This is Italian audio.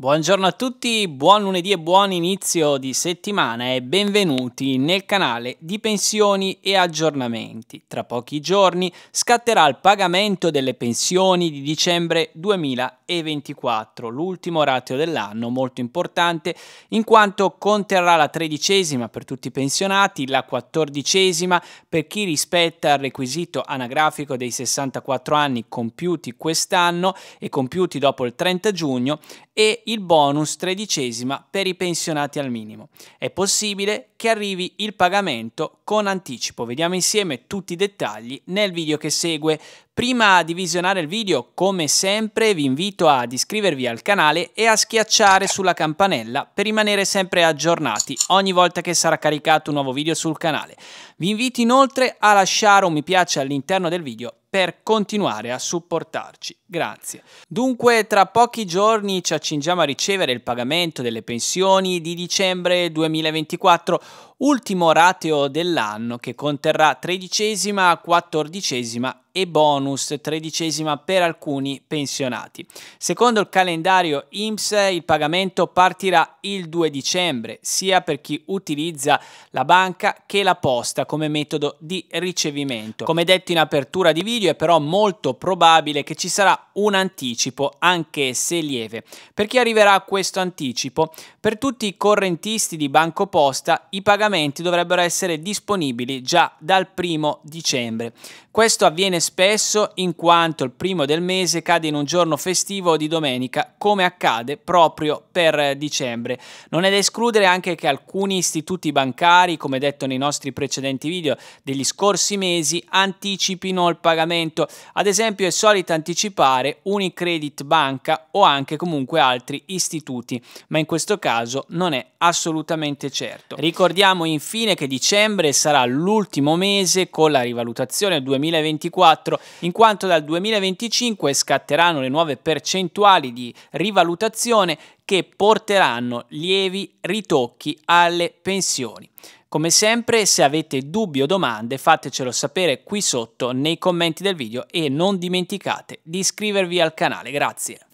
Buongiorno a tutti, buon lunedì e buon inizio di settimana e benvenuti nel canale di pensioni e aggiornamenti. Tra pochi giorni scatterà il pagamento delle pensioni di dicembre 2020 e 24, l'ultimo ratio dell'anno, molto importante in quanto conterrà la tredicesima per tutti i pensionati, la quattordicesima per chi rispetta il requisito anagrafico dei 64 anni compiuti quest'anno e compiuti dopo il 30 giugno e il bonus tredicesima per i pensionati al minimo. È possibile che arrivi il pagamento con anticipo. Vediamo insieme tutti i dettagli nel video che segue. Prima di visionare il video, come sempre, vi invito ad iscrivervi al canale e a schiacciare sulla campanella per rimanere sempre aggiornati ogni volta che sarà caricato un nuovo video sul canale. Vi invito inoltre a lasciare un mi piace all'interno del video per continuare a supportarci. Grazie. Dunque, tra pochi giorni ci accingiamo a ricevere il pagamento delle pensioni di dicembre 2024, ultimo rateo dell'anno che conterrà tredicesima, quattordicesima e bonus, tredicesima per alcuni pensionati. Secondo il calendario IMSS il pagamento partirà il 2 dicembre, sia per chi utilizza la banca che la posta come metodo di ricevimento. Come detto in apertura di video è però molto probabile che ci sarà un anticipo, anche se lieve. Per chi arriverà a questo anticipo? Per tutti i correntisti di Banco Posta i pagamenti dovrebbero essere disponibili già dal 1 dicembre. Questo avviene spesso in quanto il primo del mese cade in un giorno festivo o di domenica, come accade proprio per dicembre. Non è da escludere anche che alcuni istituti bancari, come detto nei nostri precedenti video degli scorsi mesi, anticipino il pagamento. Ad esempio è solito anticipare Unicredit Banca o anche comunque altri istituti, ma in questo caso non è assolutamente certo. Ricordiamo infine che dicembre sarà l'ultimo mese con la rivalutazione 2024 2024, in quanto dal 2025 scatteranno le nuove percentuali di rivalutazione che porteranno lievi ritocchi alle pensioni. Come sempre, se avete dubbi o domande, fatecelo sapere qui sotto nei commenti del video e non dimenticate di iscrivervi al canale. Grazie.